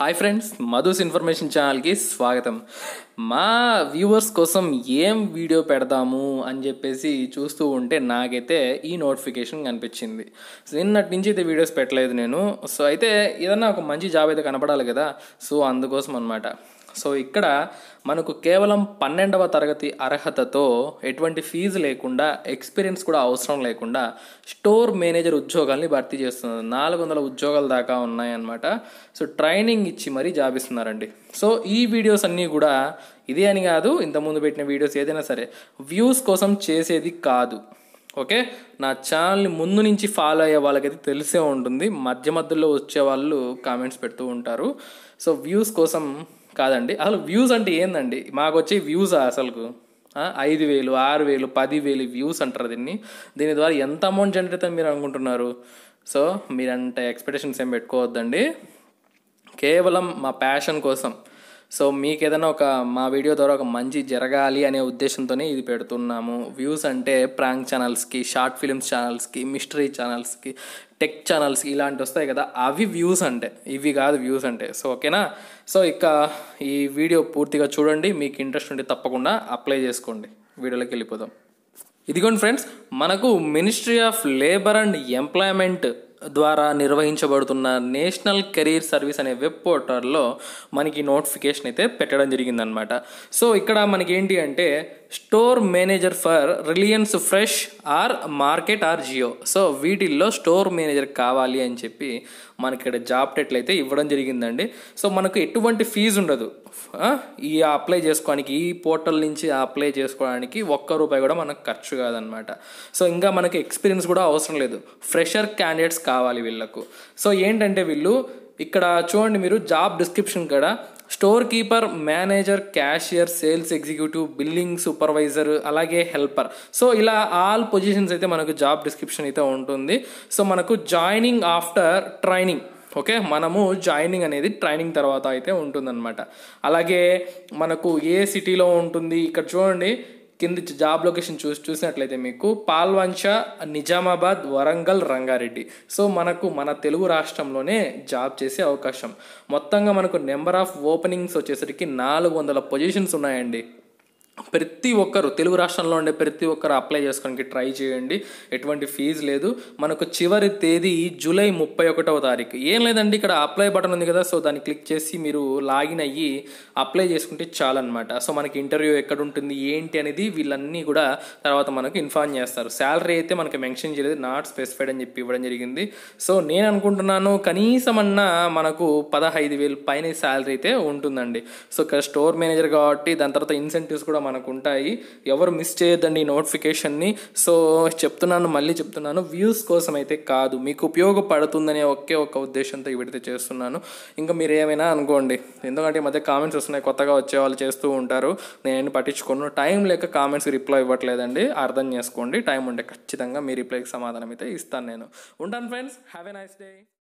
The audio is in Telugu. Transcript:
హాయ్ ఫ్రెండ్స్ మధుస్ ఇన్ఫర్మేషన్ ఛానల్కి స్వాగతం మా వ్యూవర్స్ కోసం ఏం వీడియో పెడదాము అని చెప్పేసి చూస్తూ ఉంటే నాకైతే ఈ నోటిఫికేషన్ కనిపించింది నిన్నటి నుంచి అయితే వీడియోస్ పెట్టలేదు నేను సో అయితే ఏదన్నా ఒక మంచి జాబ్ అయితే కనపడాలి కదా సో అందుకోసం అనమాట సో ఇక్కడ మనకు కేవలం పన్నెండవ తరగతి అర్హతతో ఎటువంటి ఫీజు లేకుండా ఎక్స్పీరియన్స్ కూడా అవసరం లేకుండా స్టోర్ మేనేజర్ ఉద్యోగాల్ని భర్తీ చేస్తుంది నాలుగు వందల ఉద్యోగాల దాకా ఉన్నాయన్నమాట సో ట్రైనింగ్ ఇచ్చి మరీ జాబ్ ఇస్తున్నారండి సో ఈ వీడియోస్ అన్నీ కూడా ఇదే అని కాదు ఇంతకుముందు పెట్టిన వీడియోస్ ఏదైనా సరే వ్యూస్ కోసం చేసేది కాదు ఓకే నా ఛానల్ని ముందు నుంచి ఫాలో అయ్యే వాళ్ళకైతే తెలిసే ఉంటుంది మధ్య మధ్యలో వచ్చే వాళ్ళు కామెంట్స్ పెడుతూ ఉంటారు సో వ్యూస్ కోసం కాదండి అసలు వ్యూస్ అంటే ఏందండి మాకు వచ్చే వ్యూస్ అసలు ఐదు వేలు ఆరు వేలు పది వేలు వ్యూస్ అంటారు దీన్ని దీని ద్వారా ఎంత అమౌంట్ జనరేట్ అవుతుంది మీరు అనుకుంటున్నారు సో మీరంటే ఎక్స్పెక్టేషన్స్ ఏం పెట్టుకోవద్దండి కేవలం మా ప్యాషన్ కోసం సో మీకు ఏదైనా ఒక మా వీడియో ద్వారా ఒక మంచి జరగాలి అనే ఉద్దేశంతోనే ఇది పెడుతున్నాము వ్యూస్ అంటే ప్రాంక్ ఛానల్స్కి షార్ట్ ఫిల్మ్స్ ఛానల్స్కి మిస్టరీ ఛానల్స్కి టెక్ ఛానల్స్ ఇలాంటి వస్తాయి కదా అవి వ్యూస్ అంటే ఇవి కాదు వ్యూస్ అంటే సో ఓకేనా సో ఇక ఈ వీడియో పూర్తిగా చూడండి మీకు ఇంట్రెస్ట్ ఉంటే తప్పకుండా అప్లై చేసుకోండి వీడియోలోకి వెళ్ళిపోదాం ఇదిగోండి ఫ్రెండ్స్ మనకు ministry of labour and employment ద్వారా నిర్వహించబడుతున్న నేషనల్ కెరీర్ సర్వీస్ అనే వెబ్ పోర్టల్లో మనకి నోటిఫికేషన్ అయితే పెట్టడం జరిగిందనమాట సో ఇక్కడ మనకి ఏంటి అంటే store manager for Reliance fresh or market or Jio so వీటిల్లో స్టోర్ మేనేజర్ కావాలి అని చెప్పి మనకి ఇక్కడ జాబ్ టైటిల్ అయితే ఇవ్వడం జరిగిందండి సో మనకు ఎటువంటి ఫీజు ఉండదు ఈ అప్లై చేసుకోవడానికి ఈ పోర్టల్ నుంచి అప్లై చేసుకోవడానికి ఒక్క రూపాయి కూడా మనకు ఖర్చు కాదనమాట సో ఇంకా మనకి ఎక్స్పీరియన్స్ కూడా అవసరం లేదు ఫ్రెషర్ క్యాండిడేట్స్ కావాలి వీళ్ళకు సో ఏంటంటే వీళ్ళు ఇక్కడ చూడండి మీరు జాబ్ డిస్క్రిప్షన్ కూడా storekeeper manager cashier sales executive billing supervisor అలాగే హెల్పర్ సో ఇలా ఆల్ పొజిషన్స్ అయితే మనకు జాబ్ డిస్క్రిప్షన్ అయితే ఉంటుంది సో మనకు జాయినింగ్ ఆఫ్టర్ ట్రైనింగ్ ఓకే మనము జాయినింగ్ అనేది ట్రైనింగ్ తర్వాత అయితే ఉంటుందన్నమాట అలాగే మనకు ఏ సిటీలో ఉంటుంది ఇక్కడ చూడండి కింది జాబ్ లొకేషన్ చూసి చూసినట్లయితే మీకు పాల్వంచ నిజామాబాద్ వరంగల్ రంగారెడ్డి సో మనకు మన తెలుగు రాష్ట్రంలోనే జాబ్ చేసే అవకాశం మొత్తంగా మనకు నెంబర్ ఆఫ్ ఓపెనింగ్స్ వచ్చేసరికి నాలుగు వందల పొజిషన్స్ ఉన్నాయండి ప్రతి ఒక్కరు తెలుగు రాష్ట్రంలో ఉండే ప్రతి ఒక్కరు అప్లై చేసుకోడానికి ట్రై చేయండి ఎటువంటి ఫీజు లేదు మనకు చివరి తేదీ జూలై ముప్పై ఒకటవ తారీఖు ఏం లేదండి ఇక్కడ అప్లై బటన్ ఉంది కదా సో దాన్ని క్లిక్ చేసి మీరు లాగిన్ అయ్యి అప్లై చేసుకుంటే చాలన్నమాట సో మనకి ఇంటర్వ్యూ ఎక్కడ ఉంటుంది ఏంటి అనేది వీళ్ళన్నీ కూడా తర్వాత మనకు ఇన్ఫార్మ్ చేస్తారు శాలరీ అయితే మనకి మెన్షన్ చేయలేదు నాట్ స్పెసిఫైడ్ అని చెప్పి ఇవ్వడం జరిగింది సో నేను అనుకుంటున్నాను కనీసం అన్నా మనకు పదహైదు వేలు పైన శాలరీ అయితే ఉంటుందండి సో ఇక్కడ స్టోర్ మేనేజర్ కాబట్టి దాని తర్వాత ఇన్సెంటివ్స్ కూడా మనకు ఉంటాయి ఎవరు మిస్ చేయొద్దండి నోటిఫికేషన్ని సో చెప్తున్నాను మళ్ళీ చెప్తున్నాను వ్యూస్ కోసం అయితే కాదు మీకు ఉపయోగపడుతుందనే ఒకే ఒక ఉద్దేశంతో ఇవిడితే చేస్తున్నాను ఇంకా మీరు ఏమైనా అనుకోండి ఎందుకంటే ఈ మధ్య కామెంట్స్ వస్తున్నాయి కొత్తగా వచ్చే వాళ్ళు చేస్తూ ఉంటారు నేను పట్టించుకోను టైం లేక కామెంట్స్కి రిప్లై ఇవ్వట్లేదండి అర్థం చేసుకోండి టైం ఉంటే ఖచ్చితంగా మీ రిప్లైకి సమాధానం అయితే ఇస్తాను నేను ఉంటాను friends have a nice day